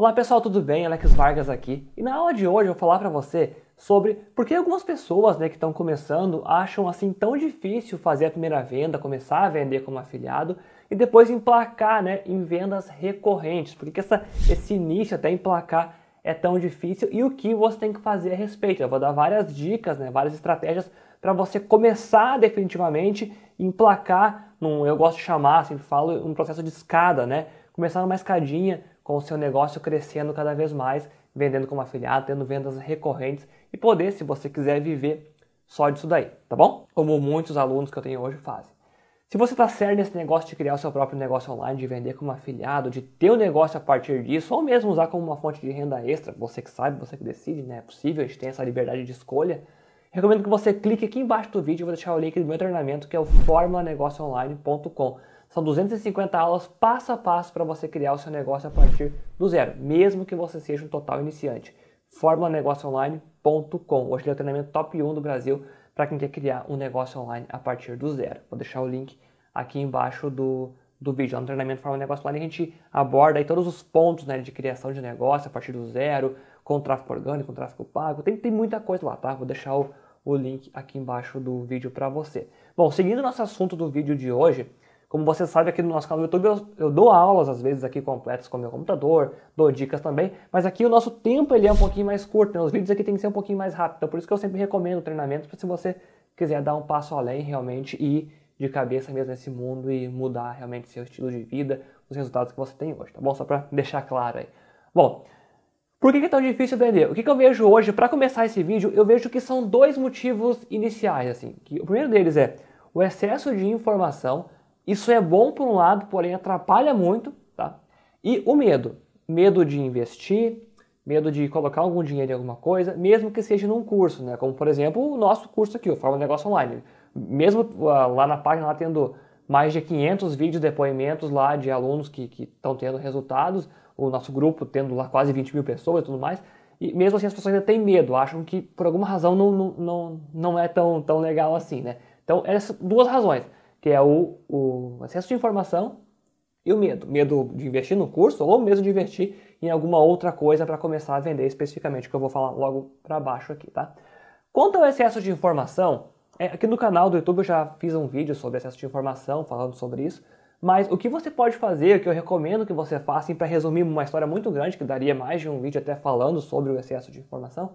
Olá pessoal, tudo bem? Alex Vargas aqui. E na aula de hoje eu vou falar para você sobre por que algumas pessoas né, que estão começando acham assim tão difícil fazer a primeira venda, começar a vender como afiliado e depois emplacar né, em vendas recorrentes. Por que essa, esse início até emplacar é tão difícil e o que você tem que fazer a respeito. Eu vou dar várias dicas, né, várias estratégias para você começar definitivamente emplacar num, eu gosto de chamar, sempre assim, falo, um processo de escada, né? Começar numa escadinha com o seu negócio crescendo cada vez mais, vendendo como afiliado, tendo vendas recorrentes e poder, se você quiser, viver só disso daí, tá bom? Como muitos alunos que eu tenho hoje fazem. Se você está certo nesse negócio de criar o seu próprio negócio online, de vender como afiliado, de ter o um negócio a partir disso, ou mesmo usar como uma fonte de renda extra, você que sabe, você que decide, né? É possível, a gente tem essa liberdade de escolha. Recomendo que você clique aqui embaixo do vídeo, eu vou deixar o link do meu treinamento, que é o formulanegociononline.com. São 250 aulas passo a passo para você criar o seu negócio a partir do zero, mesmo que você seja um total iniciante. FórmulaNegócioOnline.com. Hoje é o treinamento top 1 do Brasil para quem quer criar um negócio online a partir do zero. Vou deixar o link aqui embaixo do, do vídeo. Lá é no treinamento Fórmula Negócio Online a gente aborda aí todos os pontos né, de criação de negócio a partir do zero, com tráfego orgânico, com tráfego pago. Tem, tem muita coisa lá, tá? Vou deixar o, o link aqui embaixo do vídeo para você. Bom, seguindo nosso assunto do vídeo de hoje, como você sabe, aqui no nosso canal do YouTube eu, eu, dou aulas, às vezes, aqui completas com o meu computador, dou dicas também, mas aqui o nosso tempo ele é um pouquinho mais curto, né? os vídeos aqui tem que ser um pouquinho mais rápido, então por isso que eu sempre recomendo treinamentos, se você quiser dar um passo além realmente e ir de cabeça mesmo nesse mundo e mudar realmente seu estilo de vida, os resultados que você tem hoje, tá bom? Só para deixar claro aí. Bom, por que é tão difícil vender? O que, que eu vejo hoje, para começar esse vídeo, eu vejo que são dois motivos iniciais, assim. Que o primeiro deles é o excesso de informação isso é bom por um lado, porém atrapalha muito, tá? E o medo. Medo de investir, medo de colocar algum dinheiro em alguma coisa, mesmo que seja num curso, né? Como, por exemplo, o nosso curso aqui, o Forma Negócio Online. Mesmo ah, lá na página, lá tendo mais de 500 vídeos, depoimentos lá de alunos que estão tendo resultados, o nosso grupo tendo lá quase 20 mil pessoas e tudo mais, e mesmo assim as pessoas ainda têm medo, acham que por alguma razão não, não, não, não é tão, tão legal assim, né? Então, essas duas razões que é o, o excesso de informação e o medo. Medo de investir no curso ou mesmo de investir em alguma outra coisa para começar a vender especificamente, que eu vou falar logo para baixo aqui, tá? Quanto ao excesso de informação, é, aqui no canal do YouTube eu já fiz um vídeo sobre excesso de informação, falando sobre isso, mas o que você pode fazer, o que eu recomendo que você faça, para resumir uma história muito grande, que daria mais de um vídeo até falando sobre o excesso de informação,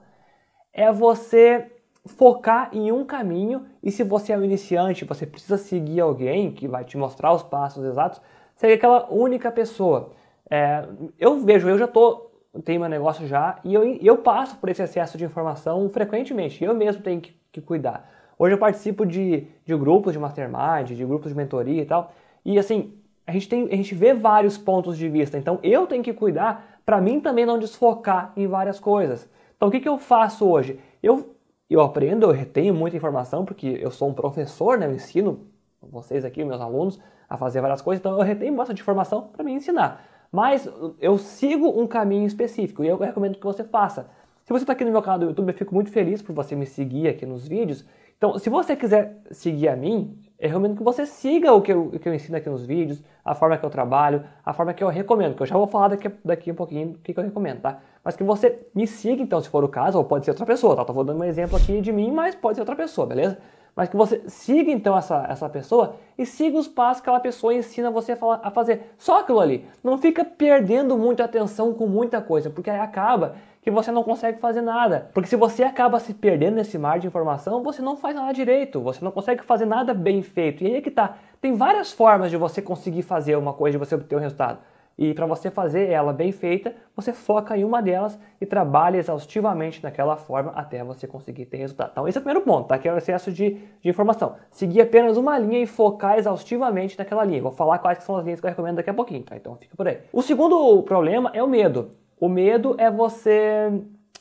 é você focar em um caminho e se você é um iniciante, você precisa seguir alguém que vai te mostrar os passos exatos, seria aquela única pessoa. É, eu vejo, eu já tô, tenho meu negócio já e eu, eu passo por esse excesso de informação frequentemente, eu mesmo tenho que, que cuidar. Hoje eu participo de, de grupos de mastermind, de grupos de mentoria e tal, e assim, a gente, tem, a gente vê vários pontos de vista, então eu tenho que cuidar para mim também não desfocar em várias coisas. Então o que, que eu faço hoje? Eu eu aprendo, eu retenho muita informação, porque eu sou um professor, né? Eu ensino vocês aqui, meus alunos, a fazer várias coisas, então eu retenho bastante informação para me ensinar. Mas eu sigo um caminho específico e eu recomendo que você faça. Se você está aqui no meu canal do YouTube, eu fico muito feliz por você me seguir aqui nos vídeos. Então, se você quiser seguir a mim, é recomendo que você siga o que, eu, o que eu ensino aqui nos vídeos, a forma que eu trabalho, a forma que eu recomendo, que eu já vou falar daqui, daqui um pouquinho o que, que eu recomendo, tá? Mas que você me siga então, se for o caso, ou pode ser outra pessoa, tá? Tô dando um exemplo aqui de mim, mas pode ser outra pessoa, beleza? Mas que você siga então essa, essa pessoa e siga os passos que aquela pessoa ensina você a, falar, a fazer. Só aquilo ali. Não fica perdendo muita atenção com muita coisa, porque aí acaba que você não consegue fazer nada. Porque se você acaba se perdendo nesse mar de informação, você não faz nada direito, você não consegue fazer nada bem feito. E aí é que tá. Tem várias formas de você conseguir fazer uma coisa, de você obter um resultado. E para você fazer ela bem feita, você foca em uma delas e trabalha exaustivamente naquela forma até você conseguir ter resultado. Então, esse é o primeiro ponto, tá? Que é o excesso de, de informação. Seguir apenas uma linha e focar exaustivamente naquela linha. Vou falar quais são as linhas que eu recomendo daqui a pouquinho, tá? Então, fica por aí. O segundo problema é o medo. O medo é você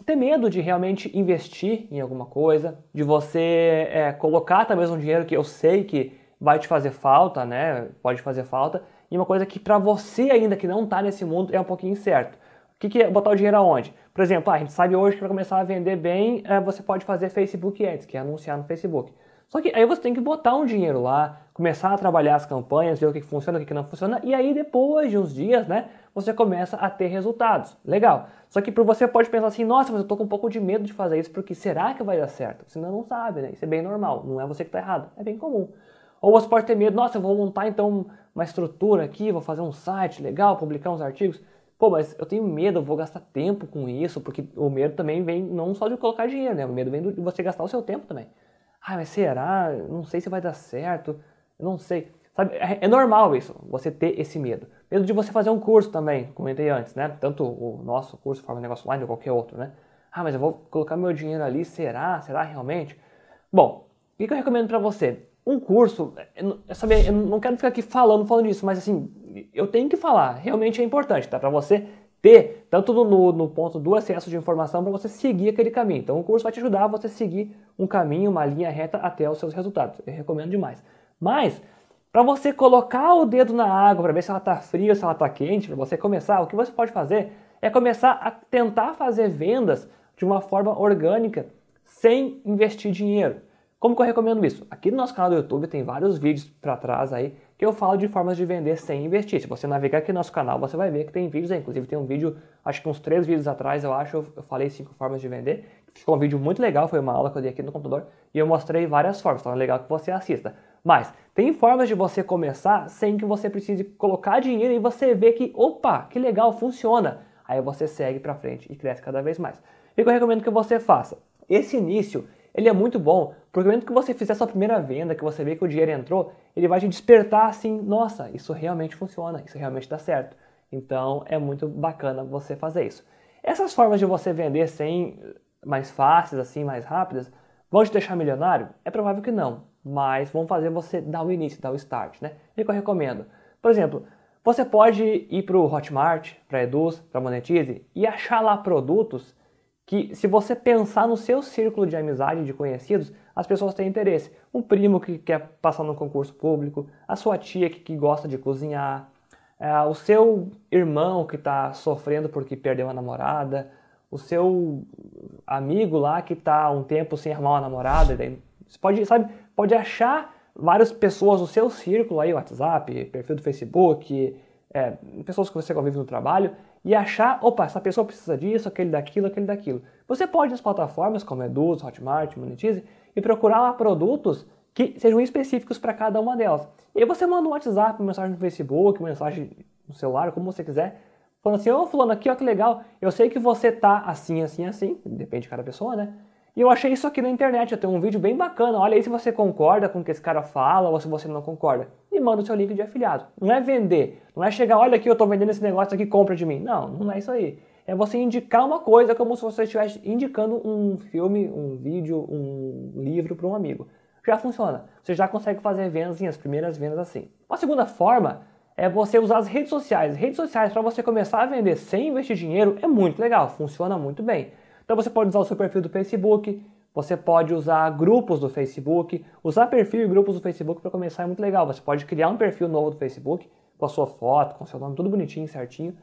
ter medo de realmente investir em alguma coisa, de você é, colocar talvez um dinheiro que eu sei que vai te fazer falta, né? Pode fazer falta e uma coisa que para você ainda que não está nesse mundo é um pouquinho incerto. O que, que é botar o dinheiro aonde? Por exemplo, ah, a gente sabe hoje que para começar a vender bem, eh, você pode fazer Facebook Ads, que é anunciar no Facebook. Só que aí você tem que botar um dinheiro lá, começar a trabalhar as campanhas, ver o que funciona, o que não funciona, e aí depois de uns dias, né, você começa a ter resultados. Legal. Só que para você pode pensar assim, nossa, mas eu tô com um pouco de medo de fazer isso, porque será que vai dar certo? Você ainda não sabe, né? Isso é bem normal, não é você que está errado, é bem comum. Ou você pode ter medo, nossa, eu vou montar então uma estrutura aqui, vou fazer um site legal, publicar uns artigos. Pô, mas eu tenho medo, eu vou gastar tempo com isso, porque o medo também vem não só de colocar dinheiro, né? O medo vem de você gastar o seu tempo também. Ah, mas será? Não sei se vai dar certo, não sei. Sabe, é, é normal isso, você ter esse medo. Medo de você fazer um curso também, comentei antes, né? Tanto o nosso curso, Forma Negócio Online ou qualquer outro, né? Ah, mas eu vou colocar meu dinheiro ali, será? Será realmente? Bom, o que eu recomendo para você? um curso, é, é sabe, eu não quero ficar aqui falando, falando isso, mas assim, eu tenho que falar, realmente é importante, tá? Para você ter, tanto no, no, ponto do acesso de informação, para você seguir aquele caminho. Então, o curso vai te ajudar a você seguir um caminho, uma linha reta até os seus resultados. Eu recomendo demais. Mas, para você colocar o dedo na água, para ver se ela está fria, se ela está quente, para você começar, o que você pode fazer é começar a tentar fazer vendas de uma forma orgânica, sem investir dinheiro. Como que eu recomendo isso? Aqui no nosso canal do YouTube tem vários vídeos para trás aí que eu falo de formas de vender sem investir. Se você navegar aqui no nosso canal, você vai ver que tem vídeos aí. Inclusive tem um vídeo, acho que uns três vídeos atrás, eu acho, eu falei cinco formas de vender. Ficou um vídeo muito legal, foi uma aula que eu dei aqui no computador e eu mostrei várias formas, então é legal que você assista. Mas tem formas de você começar sem que você precise colocar dinheiro e você vê que, opa, que legal, funciona. Aí você segue para frente e cresce cada vez mais. E o que eu recomendo que você faça? Esse início ele é muito bom, porque no momento que você fizer sua primeira venda, que você vê que o dinheiro entrou, ele vai te despertar assim, nossa, isso realmente funciona, isso realmente dá certo. Então é muito bacana você fazer isso. Essas formas de você vender sem mais fáceis, assim, mais rápidas, vão te deixar milionário? É provável que não, mas vão fazer você dar o início, dar o start, né? É o que eu recomendo? Por exemplo, você pode ir para o Hotmart, para Eduz, para Monetize e achar lá produtos que se você pensar no seu círculo de amizade, de conhecidos, as pessoas têm interesse. Um primo que quer passar no concurso público, a sua tia que, que gosta de cozinhar, é, o seu irmão que está sofrendo porque perdeu a namorada, o seu amigo lá que está um tempo sem arrumar uma namorada, daí, você pode, sabe, pode achar várias pessoas no seu círculo aí, WhatsApp, perfil do Facebook, é, pessoas que você convive no trabalho e achar, opa, essa pessoa precisa disso, aquele daquilo, aquele daquilo. Você pode ir nas plataformas como Eduz, Hotmart, Monetize e procurar lá produtos que sejam específicos para cada uma delas. E aí você manda um WhatsApp, uma mensagem no Facebook, uma mensagem no celular, como você quiser, falando assim, ô oh, fulano aqui, ó que legal, eu sei que você tá assim, assim, assim, depende de cada pessoa, né? E eu achei isso aqui na internet, eu tenho um vídeo bem bacana, olha aí se você concorda com o que esse cara fala ou se você não concorda. E manda o seu link de afiliado. Não é vender, não é chegar, olha aqui, eu estou vendendo esse negócio aqui, compra de mim. Não, não é isso aí. É você indicar uma coisa como se você estivesse indicando um filme, um vídeo, um livro para um amigo. Já funciona. Você já consegue fazer vendas, em as primeiras vendas assim. Uma segunda forma é você usar as redes sociais. Redes sociais para você começar a vender sem investir dinheiro é muito legal, funciona muito bem. Então você pode usar o seu perfil do Facebook, você pode usar grupos do Facebook, usar perfil e grupos do Facebook para começar é muito legal. Você pode criar um perfil novo do Facebook com a sua foto, com o seu nome tudo bonitinho, certinho.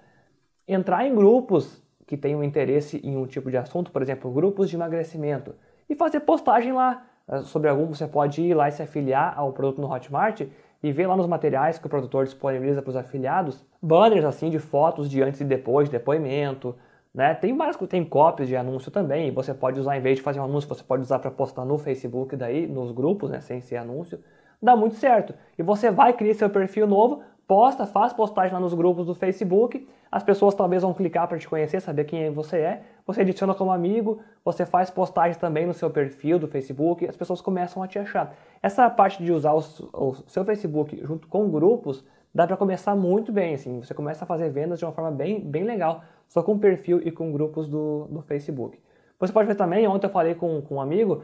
Entrar em grupos que tenham um interesse em um tipo de assunto, por exemplo, grupos de emagrecimento, e fazer postagem lá ah, sobre algum. Você pode ir lá e se afiliar ao produto no Hotmart e ver lá nos materiais que o produtor disponibiliza para os afiliados, banners assim de fotos de antes e depois, de depoimento, né? Tem várias tem cópias de anúncio também, você pode usar, em vez de fazer um anúncio, você pode usar para postar no Facebook daí, nos grupos, né, sem ser anúncio, dá muito certo. E você vai criar seu perfil novo, posta, faz postagem lá nos grupos do Facebook, as pessoas talvez vão clicar para te conhecer, saber quem você é, você adiciona como amigo, você faz postagem também no seu perfil do Facebook, as pessoas começam a te achar. Essa parte de usar o, o seu Facebook junto com grupos, dá para começar muito bem, assim, você começa a fazer vendas de uma forma bem, bem legal, só com perfil e com grupos do, do Facebook. Você pode ver também, ontem eu falei com, com um amigo,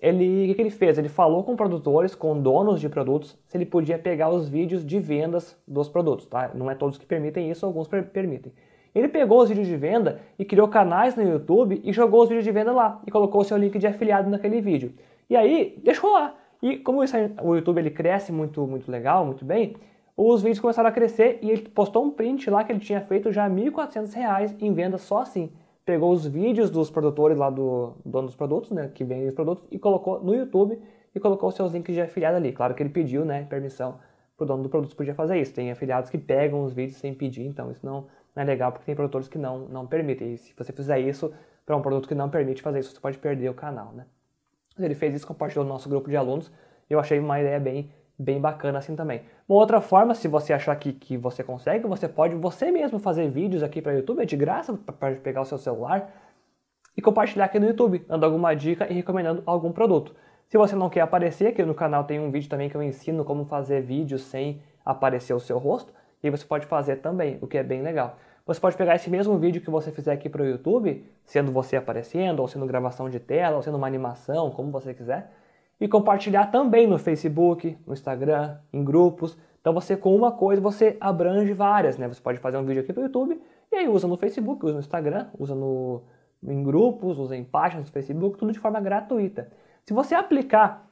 ele, o que, que ele fez? Ele falou com produtores, com donos de produtos, se ele podia pegar os vídeos de vendas dos produtos, tá? Não é todos que permitem isso, alguns per permitem. Ele pegou os vídeos de venda e criou canais no YouTube e jogou os vídeos de venda lá e colocou o seu link de afiliado naquele vídeo. E aí, deixou lá. E como o YouTube ele cresce muito, muito legal, muito bem, os vídeos começaram a crescer e ele postou um print lá que ele tinha feito já R$ 1.400 em vendas só assim. Pegou os vídeos dos produtores lá do dono dos produtos, né, que vendem os produtos, e colocou no YouTube e colocou seus links de afiliado ali. Claro que ele pediu, né, permissão para o dono do produto podia fazer isso. Tem afiliados que pegam os vídeos sem pedir, então isso não, não é legal porque tem produtores que não, não permitem. E se você fizer isso para um produto que não permite fazer isso, você pode perder o canal, né? Ele fez isso, compartilhou no nosso grupo de alunos. Eu achei uma ideia bem bem bacana assim também. Uma outra forma, se você achar que, que você consegue, você pode você mesmo fazer vídeos aqui para o YouTube, é de graça para pegar o seu celular e compartilhar aqui no YouTube, dando alguma dica e recomendando algum produto. Se você não quer aparecer, aqui no canal tem um vídeo também que eu ensino como fazer vídeos sem aparecer o seu rosto, e você pode fazer também, o que é bem legal. Você pode pegar esse mesmo vídeo que você fizer aqui para o YouTube, sendo você aparecendo, ou sendo gravação de tela, ou sendo uma animação, como você quiser, e compartilhar também no Facebook, no Instagram, em grupos. Então você com uma coisa você abrange várias, né? Você pode fazer um vídeo aqui para o YouTube e aí usa no Facebook, usa no Instagram, usa no em grupos, usa em páginas do Facebook, tudo de forma gratuita. Se você aplicar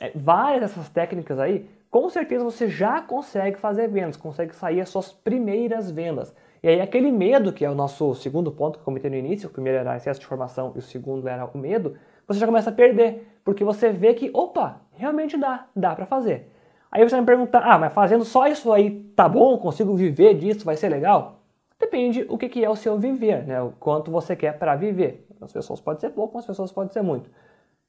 é, várias dessas técnicas aí, com certeza você já consegue fazer vendas, consegue sair as suas primeiras vendas. E aí aquele medo, que é o nosso segundo ponto que eu comentei no início, o primeiro era excesso de informação e o segundo era o medo, você já começa a perder. Porque você vê que, opa, realmente dá, dá para fazer. Aí você vai me perguntar, ah, mas fazendo só isso aí tá bom? Consigo viver disso? Vai ser legal? Depende o que, que é o seu viver, né? O quanto você quer para viver. As pessoas podem ser pouco, as pessoas podem ser muito.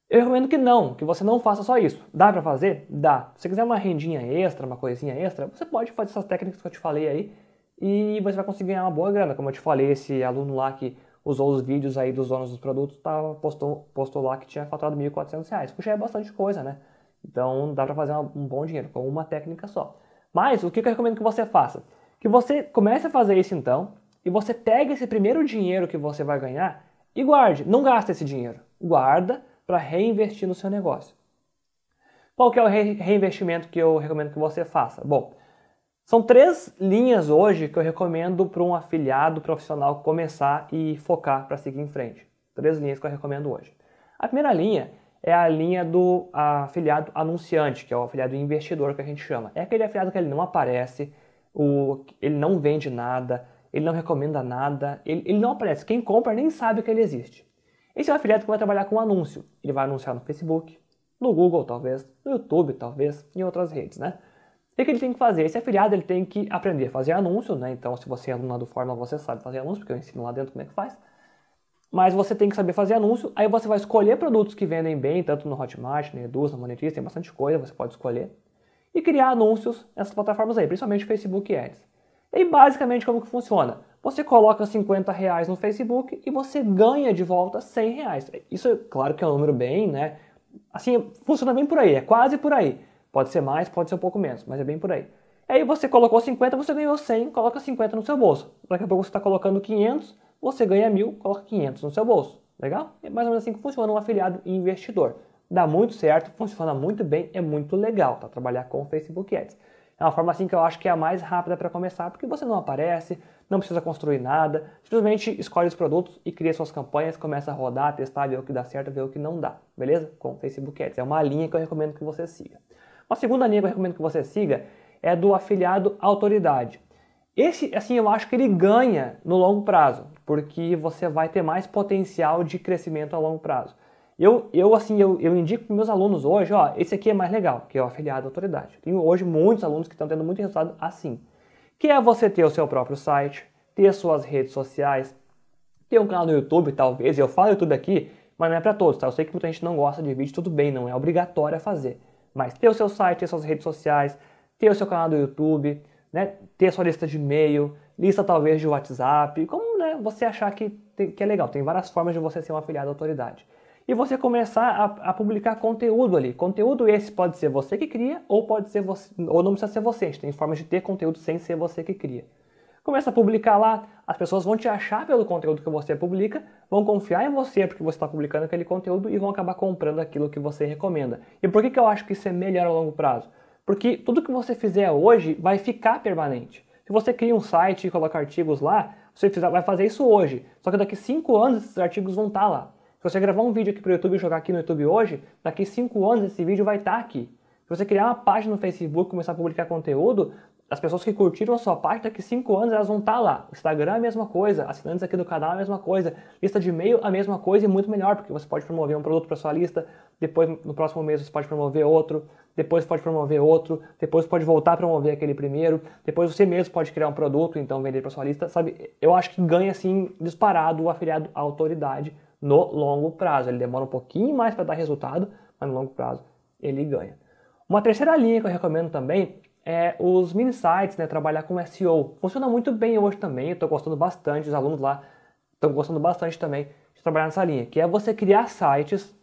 Eu recomendo que não, que você não faça só isso. Dá para fazer? Dá. Se você quiser uma rendinha extra, uma coisinha extra, você pode fazer essas técnicas que eu te falei aí e você vai conseguir ganhar uma boa grana. Como eu te falei, esse aluno lá que usou os vídeos aí dos donos dos produtos, tava tá, postou, postou lá que tinha faturado R$ 1.400, que já é bastante coisa, né? Então dá para fazer um bom dinheiro com uma técnica só. Mas o que eu recomendo que você faça? Que você comece a fazer isso então e você pegue esse primeiro dinheiro que você vai ganhar e guarde. Não gaste esse dinheiro. Guarda para reinvestir no seu negócio. Qual que é o re reinvestimento que eu recomendo que você faça? Bom, são três linhas hoje que eu recomendo para um afiliado profissional começar e focar para seguir em frente. Três linhas que eu recomendo hoje. A primeira linha é a linha do afiliado anunciante, que é o afiliado investidor que a gente chama. É aquele afiliado que ele não aparece, o, ele não vende nada, ele não recomenda nada, ele, ele não aparece. Quem compra nem sabe que ele existe. Esse é um afiliado que vai trabalhar com anúncio. Ele vai anunciar no Facebook, no Google talvez, no YouTube talvez, em outras redes, né? que, que ele tem que fazer? Esse afiliado ele tem que aprender a fazer anúncio, né? Então, se você é aluno do Fórmula, você sabe fazer anúncio, porque eu ensino lá dentro como é que faz. Mas você tem que saber fazer anúncio, aí você vai escolher produtos que vendem bem, tanto no Hotmart, no Eduz, na Monetize, tem bastante coisa, você pode escolher. E criar anúncios nessas plataformas aí, principalmente Facebook Ads. E basicamente como que funciona? Você coloca 50 reais no Facebook e você ganha de volta 100 reais. Isso, claro que é um número bem, né? Assim, funciona bem por aí, é quase por aí. Pode ser mais, pode ser um pouco menos, mas é bem por aí. Aí você colocou 50, você ganhou 100, coloca 50 no seu bolso. Daqui a pouco você está colocando 500, você ganha 1000, coloca 500 no seu bolso. Legal? É mais ou menos assim que funciona um afiliado investidor. Dá muito certo, funciona muito bem, é muito legal tá? trabalhar com Facebook Ads. É uma forma assim que eu acho que é a mais rápida para começar, porque você não aparece, não precisa construir nada, simplesmente escolhe os produtos e cria suas campanhas, começa a rodar, testar, ver o que dá certo, ver o que não dá, beleza? Com Facebook Ads. É uma linha que eu recomendo que você siga. Uma segunda linha que eu recomendo que você siga é do afiliado autoridade. Esse, assim, eu acho que ele ganha no longo prazo, porque você vai ter mais potencial de crescimento a longo prazo. Eu, eu assim, eu, eu indico para meus alunos hoje, ó, esse aqui é mais legal, que é o afiliado à autoridade. Tenho hoje muitos alunos que estão tendo muito resultado assim. Que é você ter o seu próprio site, ter suas redes sociais, ter um canal no YouTube, talvez. Eu falo YouTube aqui, mas não é para todos, tá? Eu sei que muita gente não gosta de vídeo, tudo bem, não é obrigatório a fazer. Mas ter o seu site, ter suas redes sociais, ter o seu canal do YouTube, né, ter sua lista de e-mail, lista talvez de WhatsApp, como né, você achar que, que é legal. Tem várias formas de você ser um afiliado à autoridade. E você começar a, a, publicar conteúdo ali. Conteúdo esse pode ser você que cria ou pode ser você, ou não precisa ser você. A gente tem formas de ter conteúdo sem ser você que cria começa a publicar lá, as pessoas vão te achar pelo conteúdo que você publica, vão confiar em você porque você está publicando aquele conteúdo e vão acabar comprando aquilo que você recomenda. E por que, que eu acho que isso é melhor a longo prazo? Porque tudo que você fizer hoje vai ficar permanente. Se você cria um site e coloca artigos lá, você vai fazer isso hoje. Só que daqui 5 anos esses artigos vão estar tá lá. Se você gravar um vídeo aqui para o YouTube e jogar aqui no YouTube hoje, daqui 5 anos esse vídeo vai estar tá aqui. Se você criar uma página no Facebook e começar a publicar conteúdo, as pessoas que curtiram a sua página, daqui 5 anos elas vão estar tá lá. Instagram é a mesma coisa, assinantes aqui do canal é a mesma coisa, lista de e-mail a mesma coisa e muito melhor, porque você pode promover um produto para sua lista, depois no próximo mês você pode promover outro, depois pode promover outro, depois pode voltar a promover aquele primeiro, depois você mesmo pode criar um produto, então vender para sua lista, sabe? Eu acho que ganha assim disparado o afiliado à autoridade no longo prazo. Ele demora um pouquinho mais para dar resultado, mas no longo prazo ele ganha. Uma terceira linha que eu recomendo também é os mini sites, né, trabalhar com SEO. Funciona muito bem hoje também, eu estou gostando bastante, os alunos lá estão gostando bastante também de trabalhar nessa linha, que é você criar sites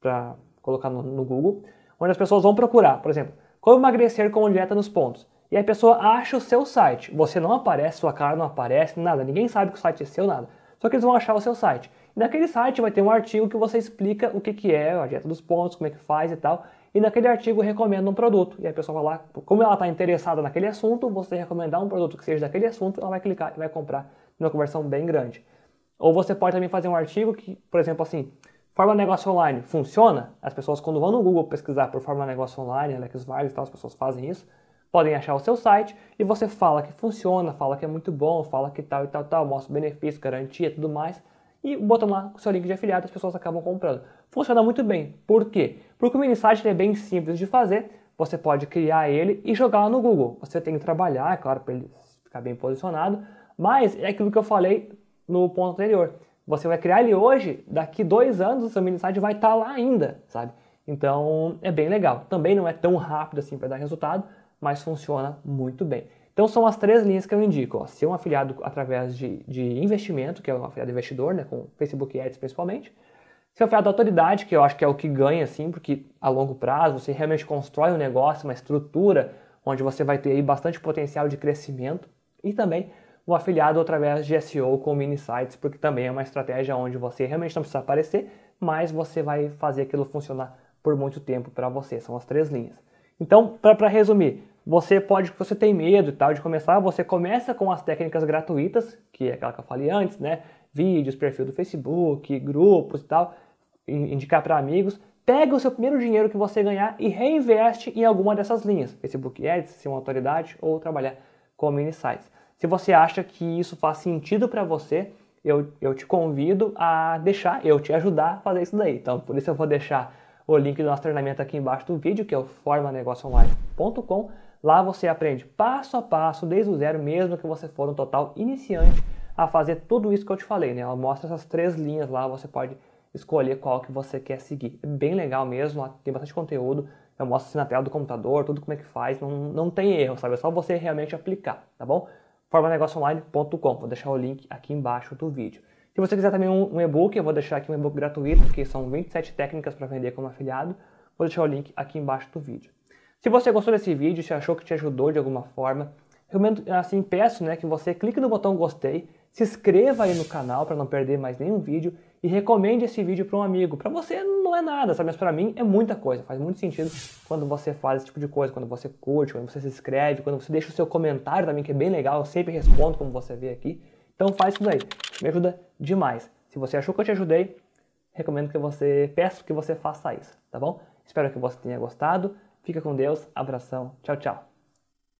para colocar no, no, Google, onde as pessoas vão procurar, por exemplo, como emagrecer com dieta nos pontos. E a pessoa acha o seu site. Você não aparece, sua cara não aparece, nada. Ninguém sabe que o site é seu, nada. Só que eles vão achar o seu site. Naquele site vai ter um artigo que você explica o que, que é a dieta dos pontos, como é que faz e tal. E naquele artigo recomenda um produto. E a pessoa vai lá, como ela está interessada naquele assunto, você recomendar um produto que seja daquele assunto, ela vai clicar e vai comprar numa conversão bem grande. Ou você pode também fazer um artigo que, por exemplo, assim, Forma Negócio Online funciona? As pessoas, quando vão no Google pesquisar por Forma Negócio Online, Alex Vargas e tal, as pessoas fazem isso, podem achar o seu site e você fala que funciona, fala que é muito bom, fala que tal e tal, tal, mostra benefício, garantia tudo mais e botam lá o seu link de afiliado, as pessoas acabam comprando. Funciona muito bem. Por quê? Porque o mini site é bem simples de fazer, você pode criar ele e jogar no Google. Você tem que trabalhar, é claro, para ele ficar bem posicionado, mas é aquilo que eu falei no ponto anterior. Você vai criar ele hoje, daqui dois anos o seu mini site vai estar tá lá ainda, sabe? Então é bem legal. Também não é tão rápido assim para dar resultado, mas funciona muito bem. Então são as três linhas que eu indico. Ó, ser um afiliado através de, de investimento, que é um afiliado investidor, né, com Facebook Ads principalmente. Ser um afiliado da autoridade, que eu acho que é o que ganha, assim, porque a longo prazo você realmente constrói um negócio, uma estrutura, onde você vai ter aí bastante potencial de crescimento. E também o um afiliado através de SEO com mini sites, porque também é uma estratégia onde você realmente não precisa aparecer, mas você vai fazer aquilo funcionar por muito tempo para você. São as três linhas. Então, para resumir, você pode, você tem medo e tal de começar, você começa com as técnicas gratuitas, que é aquela que eu falei antes, né? Vídeos, perfil do Facebook, grupos e tal, indicar para amigos. Pega o seu primeiro dinheiro que você ganhar e reinveste em alguma dessas linhas, Facebook Ads, ser uma autoridade ou trabalhar com mini sites. Se você acha que isso faz sentido para você, eu, eu te convido a deixar, eu te ajudar a fazer isso daí. Então, por isso eu vou deixar o link do nosso treinamento aqui embaixo do vídeo, que é o formanegocioonline.com Lá você aprende passo a passo, desde o zero, mesmo que você for um total iniciante, a fazer tudo isso que eu te falei, né? Ela mostra essas três linhas lá, você pode escolher qual que você quer seguir. É bem legal mesmo, tem bastante conteúdo, eu mostro assim na tela do computador, tudo como é que faz, não, não tem erro, sabe? É só você realmente aplicar, tá bom? formanegocioonline.com, vou deixar o link aqui embaixo do vídeo. Se você quiser também um, um e-book, eu vou deixar aqui um e-book gratuito, que são 27 técnicas para vender como afiliado, vou deixar o link aqui embaixo do vídeo. Se você gostou desse vídeo, se achou que te ajudou de alguma forma, assim peço né, que você clique no botão gostei, se inscreva aí no canal para não perder mais nenhum vídeo e recomende esse vídeo para um amigo. Para você não é nada, sabe? Mas para mim é muita coisa. Faz muito sentido quando você faz esse tipo de coisa, quando você curte, quando você se inscreve, quando você deixa o seu comentário também, que é bem legal. Eu sempre respondo, como você vê aqui. Então faz isso daí. Me ajuda demais. Se você achou que eu te ajudei, recomendo que você, peço que você faça isso, tá bom? Espero que você tenha gostado. Fica com Deus, abração, tchau, tchau.